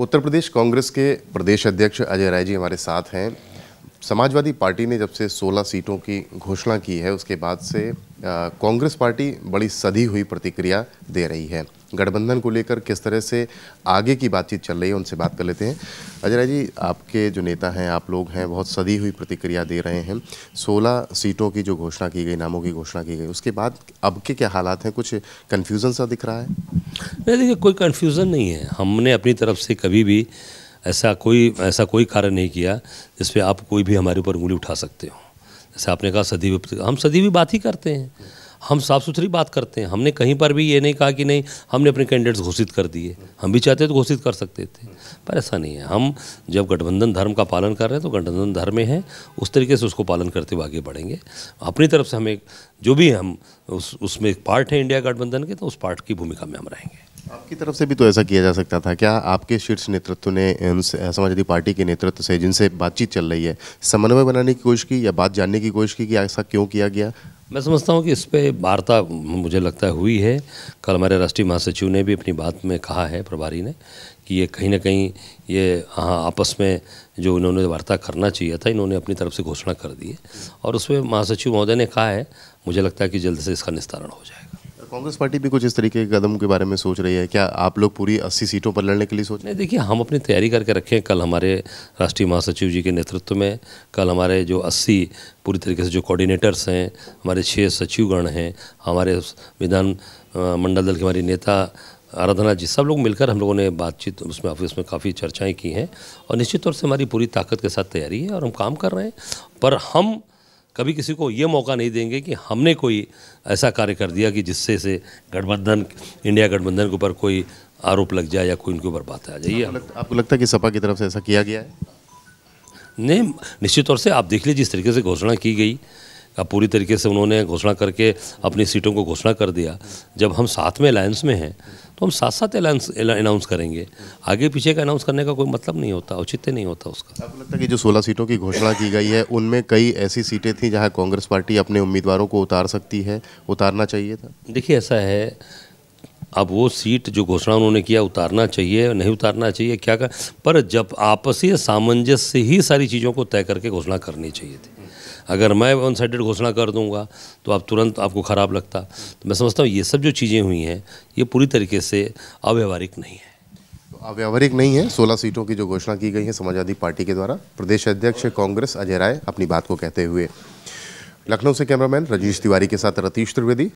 उत्तर प्रदेश कांग्रेस के प्रदेश अध्यक्ष अजय राय जी हमारे साथ हैं समाजवादी पार्टी ने जब से 16 सीटों की घोषणा की है उसके बाद से कांग्रेस पार्टी बड़ी सदी हुई प्रतिक्रिया दे रही है गठबंधन को लेकर किस तरह से आगे की बातचीत चल रही है उनसे बात कर लेते हैं अजय राय जी आपके जो नेता हैं आप लोग हैं बहुत सदी हुई प्रतिक्रिया दे रहे हैं 16 सीटों की जो घोषणा की गई नामों की घोषणा की गई उसके बाद अब के क्या हालात हैं कुछ कन्फ्यूज़न सा दिख रहा है नहीं देखिए कोई कन्फ्यूज़न नहीं है हमने अपनी तरफ से कभी भी ऐसा कोई ऐसा कोई कारण नहीं किया जिसपे आप कोई भी हमारे ऊपर उंगली उठा सकते हो जैसे आपने कहा सदी हम सदी बात ही करते हैं हम साफ सुथरी बात करते हैं हमने कहीं पर भी ये नहीं कहा कि नहीं हमने अपने कैंडिडेट्स घोषित कर दिए हम भी चाहते तो घोषित कर सकते थे पर ऐसा नहीं है हम जब गठबंधन धर्म का पालन कर रहे हैं तो गठबंधन धर्म में है उस तरीके से उसको पालन करते हुए आगे बढ़ेंगे अपनी तरफ से हमें जो भी हम उस उसमें एक पार्ट है इंडिया गठबंधन के तो उस पार्ट की भूमिका में हम रहेंगे आपकी तरफ से भी तो ऐसा किया जा सकता था क्या आपके शीर्ष नेतृत्व ने समाजवादी पार्टी के नेतृत्व से जिनसे बातचीत चल रही है समन्वय बनाने की कोशिश की या बात जानने की कोशिश की कि ऐसा क्यों किया गया मैं समझता हूँ कि इस पर वार्ता मुझे लगता है हुई है कल हमारे राष्ट्रीय महासचिव ने भी अपनी बात में कहा है प्रभारी ने कि ये कहीं ना कहीं ये हाँ आपस में जो इन्होंने वार्ता करना चाहिए था इन्होंने अपनी तरफ से घोषणा कर दी है और उसमें महासचिव महोदय ने कहा है मुझे लगता है कि जल्द से इसका निस्तारण हो जाएगा तो कांग्रेस पार्टी भी कुछ इस तरीके के कदम के बारे में सोच रही है क्या आप लोग पूरी अस्सी सीटों पर लड़ने के लिए सोच रहे हैं देखिए हम अपनी तैयारी करके रखें कल हमारे राष्ट्रीय महासचिव जी के नेतृत्व में कल हमारे जो अस्सी पूरी तरीके से जो कोऑर्डिनेटर्स हैं हमारे छः सचिवगण हैं हमारे विधान मंडल दल के हमारी नेता आराधना जी सब लोग मिलकर हम लोगों ने बातचीत उसमें ऑफिस में काफ़ी चर्चाएँ की हैं और निश्चित तौर से हमारी पूरी ताकत के साथ तैयारी है और हम काम कर रहे हैं पर हम कभी किसी को ये मौका नहीं देंगे कि हमने कोई ऐसा कार्य कर दिया कि जिससे से गठबंधन इंडिया गठबंधन के ऊपर कोई आरोप लग जाए या कोई उनके ऊपर बात आ जाइए आपको लगता है कि सपा की तरफ से ऐसा किया गया है नहीं निश्चित तौर से आप देख लीजिए जिस तरीके से घोषणा की गई का पूरी तरीके से उन्होंने घोषणा करके अपनी सीटों को घोषणा कर दिया जब हम साथ में अलायंस में हैं तो हम साथ साथ अलायंस अनाउंस करेंगे आगे पीछे का अनाउंस करने का कोई मतलब नहीं होता औचित्य नहीं होता उसका आपको लगता है कि जो सोलह सीटों की घोषणा की गई है उनमें कई ऐसी सीटें थी जहाँ कांग्रेस पार्टी अपने उम्मीदवारों को उतार सकती है उतारना चाहिए था देखिए ऐसा है अब वो सीट जो घोषणा उन्होंने किया उतारना चाहिए नहीं उतारना चाहिए क्या कर पर जब आपसी सामंजस्य से ही सारी चीज़ों को तय करके घोषणा करनी चाहिए थी अगर मैं वन साइड घोषणा कर दूंगा तो आप तुरंत आपको ख़राब लगता तो मैं समझता हूँ ये सब जो चीज़ें हुई हैं ये पूरी तरीके से अव्यवहारिक नहीं है तो अव्यवहारिक नहीं है 16 सीटों की जो घोषणा की गई है समाजवादी पार्टी के द्वारा प्रदेश अध्यक्ष कांग्रेस अजय राय अपनी बात को कहते हुए लखनऊ से कैमरामैन रजीश तिवारी के साथ रतीश त्रिवेदी